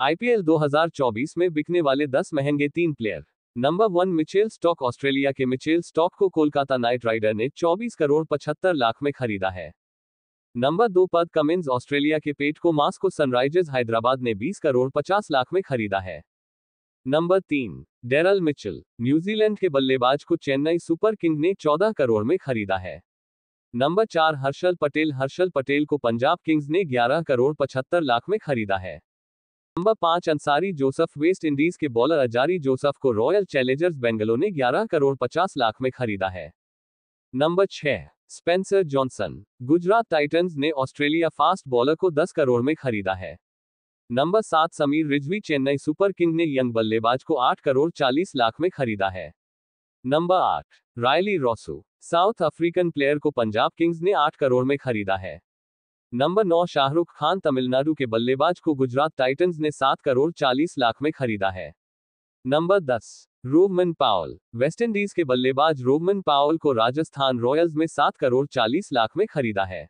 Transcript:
IPL 2024 में बिकने वाले 10 महंगे तीन player number one Mitchell Starc Australia के मिचेल स्टॉक को कोलकाता नाइट राइडर ने 24 करोड़ पचहत्तर लाख में खरीदा है नंबर दो पद कमिंस ऑस्ट्रेलिया के पेट को मास्को सनराइजर्स हैदराबाद ने 20 करोड़ पचास लाख में खरीदा है नंबर तीन डेरल मिचल न्यूजीलैंड के बल्लेबाज को चेन्नई सुपर किंग ने 14 करोड़ में खरीदा है नंबर चार हर्षल पटेल हर्षल पटेल को पंजाब किंग्स ने 11 करोड़ 75 लाख में खरीदा है नंबर पांच अंसारी जोसफ वेस्ट इंडीज के बॉलर अजारी जोसफ को रॉयल चैलेंजर्स बेंगलोर ने 11 करोड़ 50 लाख में खरीदा है नंबर छह स्पेंसर जॉनसन गुजरात टाइटंस ने ऑस्ट्रेलिया फास्ट बॉलर को 10 करोड़ में खरीदा है नंबर सात समीर रिजवी चेन्नई सुपर किंग ने यंग बल्लेबाज को 8 करोड़ चालीस लाख में खरीदा है नंबर आठ Rilee Rossouw South African player को पंजाब किंग्स ने आठ करोड़ में खरीदा है नंबर नौ शाहरुख खान तमिलनाडु के बल्लेबाज को गुजरात टाइटंस ने सात करोड़ चालीस लाख में खरीदा है नंबर दस रोबमन पावल वेस्टइंडीज के बल्लेबाज रोबमन पावल को राजस्थान रॉयल्स में सात करोड़ चालीस लाख में खरीदा है